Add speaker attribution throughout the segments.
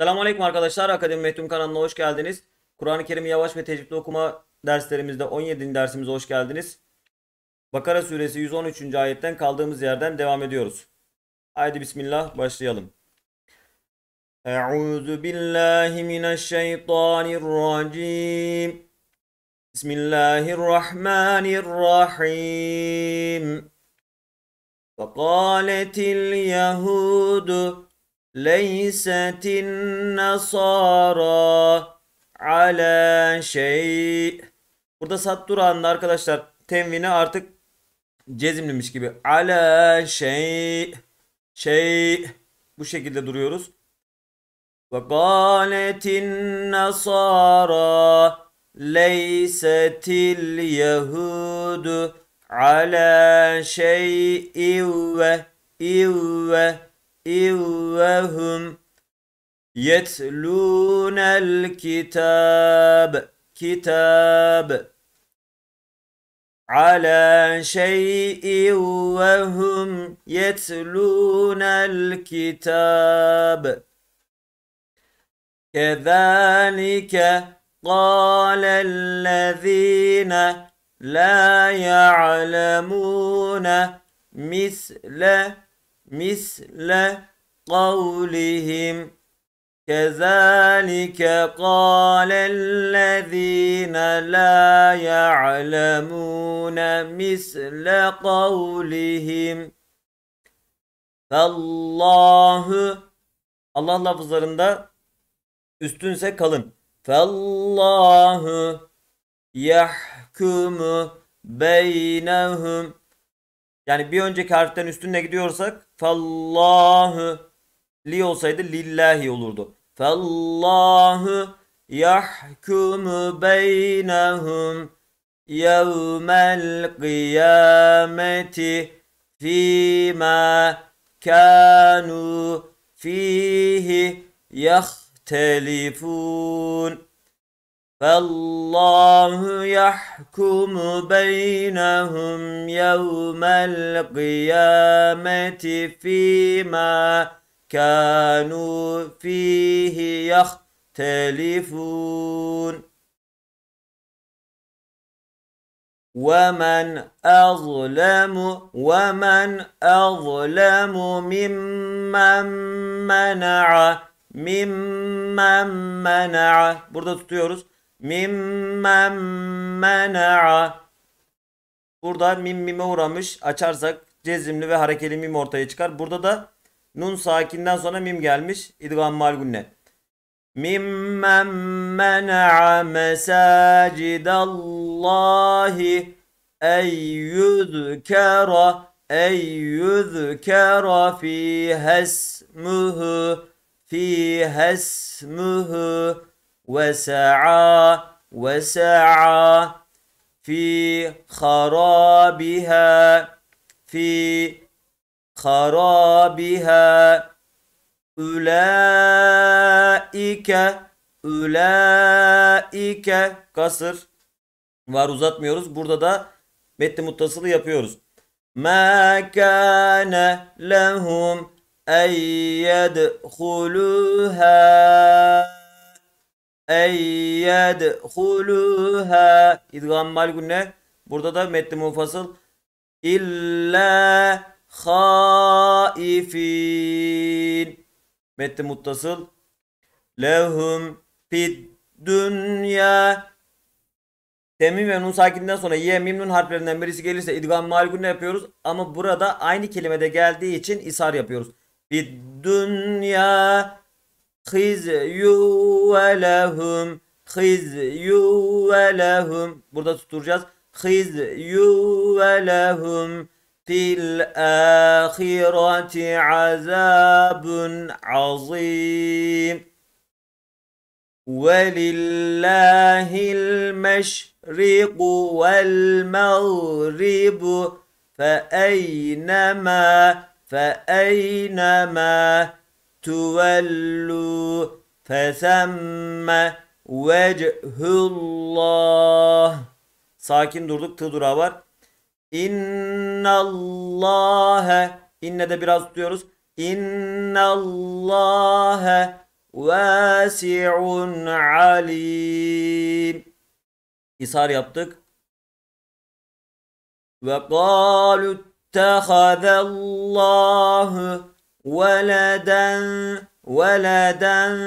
Speaker 1: Selamünaleyküm arkadaşlar. Akademi Mehtum kanalına hoş geldiniz. Kur'an-ı Kerim'i yavaş ve tecrübeli okuma derslerimizde 17. dersimize hoş geldiniz. Bakara suresi 113. ayetten kaldığımız yerden devam ediyoruz. Haydi bismillah başlayalım. Euzu billahi mineşşeytanirracim. Bismillahirrahmanirrahim. Ve kâletil yehudu ليست النصارى ala şey. Burada sat durağında arkadaşlar tenvini artık cezimlimiş gibi. Ala şey şey bu şekilde duruyoruz. Ve galetin nasara leysetil yehudu ala şey ve ve إذ وهم يتلون الكتاب كتاب على شيء وهم يتلون الكتاب كذلك قال الذين لا يعلمون مثل misle kavlihim كذلك قال الذين لا يعلمون مثل قولهم Fallahı Allah lafızlarında üstünse kalın. Fallahı yahkumu beynehum Yani bir önceki harften üstüne gidiyorsak Fallahu li olsaydı lillahi olurdu. Fallahu yahkumu beynehum yevmel kıyameti fîmâ kanu fihi yahtelifûn. فالله يحكم بينهم يوم القيامة فيما كانوا فيه يختلفون ومن أظلم ومن أظلم ممن منع ممن منع burada tutuyoruz Mimmen mena'a. Burada mim mime uğramış. Açarsak cezimli ve harekeli mim ortaya çıkar. Burada da nun sakinden sonra mim gelmiş. İdgam malgunne. Mimmen mena'a mesacidallahi ey yüzkera ey yüzkera fi fihesmühü وسعى وسعى في خرابها في خرابها أولئك أولئك Kasır Var uzatmıyoruz. Burada da metni muttasılı yapıyoruz. Ma kana lehum en Ey yedhuluha idgammal ne Burada da metni munfasıl. illa haifin. Metni muttasıl. Lehum fid dünya. Temim ve nun sakinden sonra ye mimnun harflerinden birisi gelirse idgam ne yapıyoruz. Ama burada aynı kelimede geldiği için isar yapıyoruz. Fid dünya يو لهم خزي يو لهم ولهم burada tutturacağız يو لهم في الآخرة عذاب عظيم ولله المشرق والمغرب فأينما فأينما تولوا فثم vechullah. Sakin durduk tı durağı var. İnnallâhe inne de biraz tutuyoruz. İnnallâhe vâsi'un alim. İshar yaptık. Ve kâlu اتخذ الله veleden veleden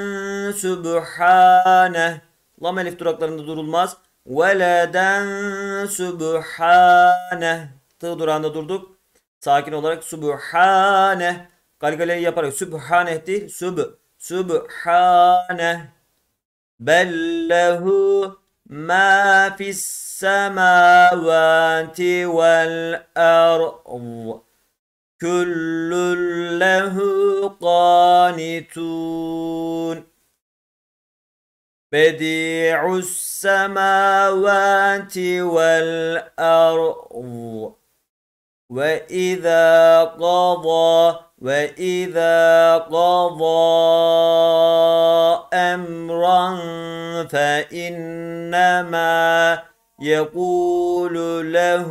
Speaker 1: sübhane lam elif duraklarında durulmaz veleden sübhane tı durağında durduk sakin olarak sübhane galgaleyi yaparak sübhane değil süb sübhane bellehu ma fis semavati vel ard كل له قانتون بديع السماوات والأرض وإذا قضى وإذا قضى أمرا فإنما يقول له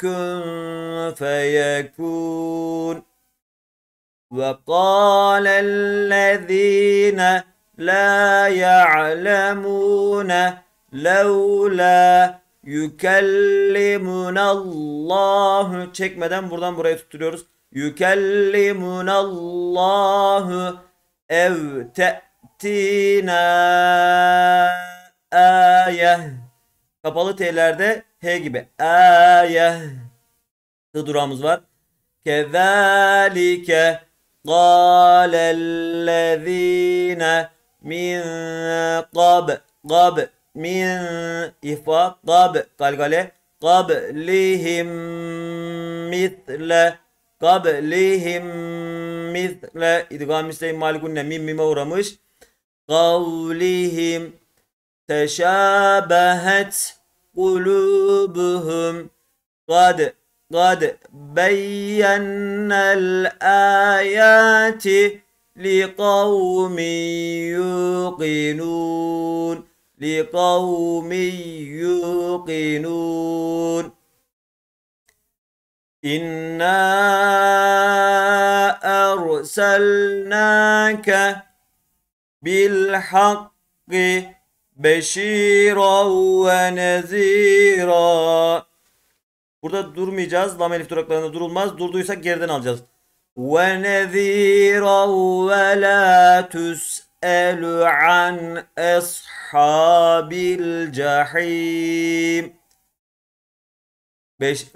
Speaker 1: كن فيكون وقال الذين لا يعلمون لولا yükellimuna الله. çekmeden buradan buraya tutturuyoruz. Yükellimuna الله ev te'tina ayeh Kapalı T'lerde H gibi. Eye. T durağımız var. Kevelike galellezine min qab qab min ihfa qab galgale qablihim mitle qablihim mitle idgam isteyin malikunne mim mime uğramış kavlihim تشابهت قلوبهم قد قد بينا الآيات لقوم يوقنون لقوم يوقنون إنا أرسلناك بالحق Beşira ve nezira. Burada durmayacağız. Lam elif duraklarında durulmaz. Durduysak geriden alacağız. Ve nezira ve la tüs'elü an eshabil cahim. Beş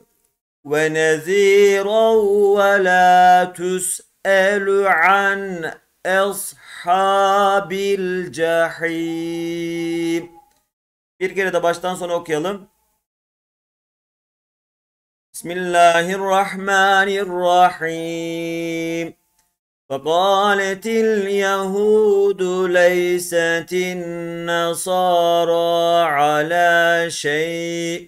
Speaker 1: ve nezira ve la tüs'elü an ashabil cahim. Bir kere de baştan sona okuyalım. Bismillahirrahmanirrahim. فقالت اليهود ليست النصارى على شيء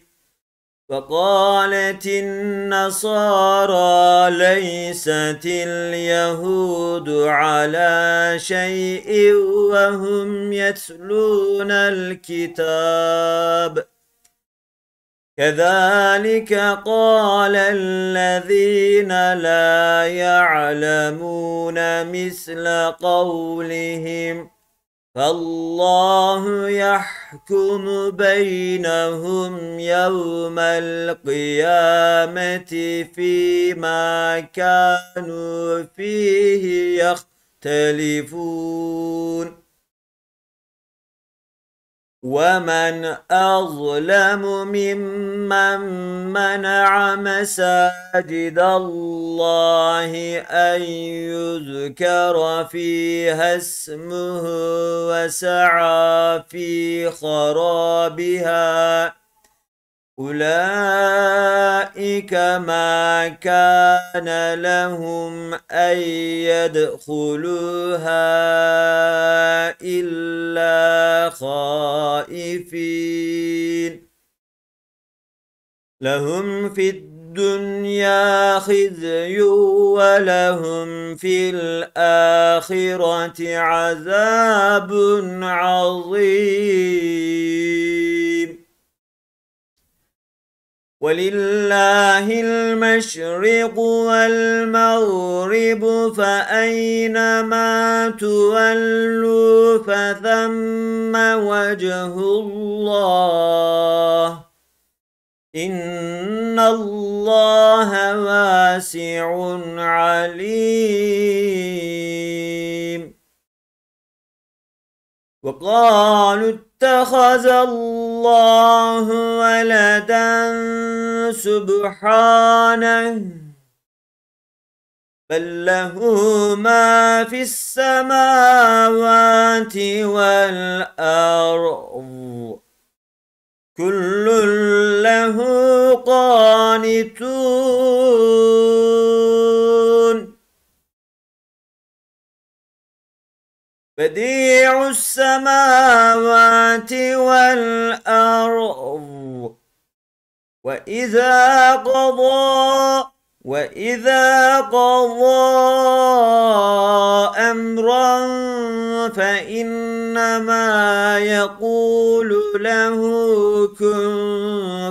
Speaker 1: فقالت النصارى ليست اليهود على شيء وهم يتلون الكتاب كذلك قال الذين لا يعلمون مثل قولهم فالله يحكم بينهم يوم القيامة فيما كانوا فيه يختلفون ومن أظلم ممن منع مساجد الله أن يذكر فيها اسمه وسعى في خرابها أولئك ما كان لهم أن يدخلوها إلا خائفين لهم في الدنيا خزي ولهم في الآخرة عذاب عظيم ولله المشرق والمغرب فأينما تولوا فثم وجه الله إن الله واسع عليم وقالوا اتخذ الله ولدا سبحانه بل له ما في السماوات والأرض كل له قانتون بديع السماوات والأرض وإذا قضى وإذا قضى أمرا فإنما يقول له كن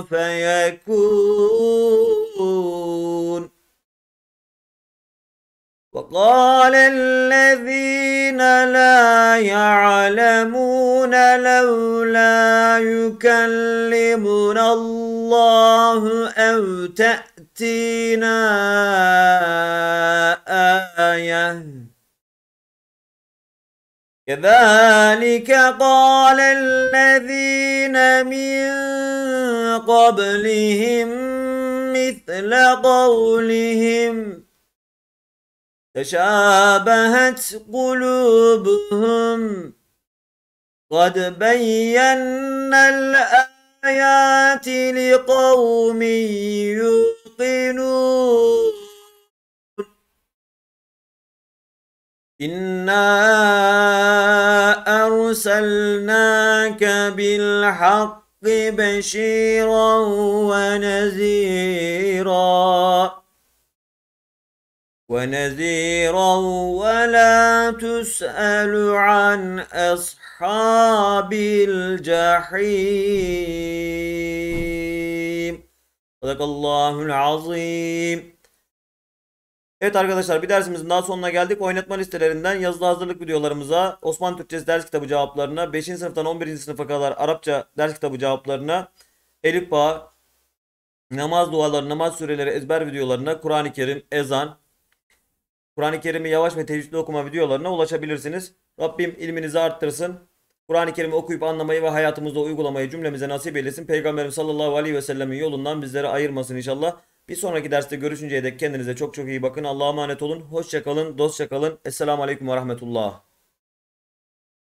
Speaker 1: فيكون وقال الذين لا يعلمون لولا يكلمنا الله أو تأتينا آية كذلك قال الذين من قبلهم مثل قولهم تشابهت قلوبهم قد بينا الآيات لقوم يوقنون إنا أرسلناك بالحق بشيرا ونذيرا ونذيرا ولا تسأل عن أصحاب الجحيم Sadakallahul azim. Evet arkadaşlar bir dersimizin daha sonuna geldik. Oynatma listelerinden yazılı hazırlık videolarımıza, Osmanlı Türkçesi ders kitabı cevaplarına, 5. sınıftan 11. sınıfa kadar Arapça ders kitabı cevaplarına, Elif Bağ, namaz duaları, namaz süreleri ezber videolarına, Kur'an-ı Kerim, ezan, Kur'an-ı Kerim'i yavaş ve teheccüdlü okuma videolarına ulaşabilirsiniz. Rabbim ilminizi arttırsın. Kur'an-ı Kerim'i okuyup anlamayı ve hayatımızda uygulamayı cümlemize nasip eylesin. Peygamberimiz sallallahu aleyhi ve sellemin yolundan bizleri ayırmasın inşallah. Bir sonraki derste görüşünceye dek kendinize çok çok iyi bakın. Allah'a emanet olun. Hoşçakalın, dostça kalın. Esselamu aleyküm ve rahmetullah.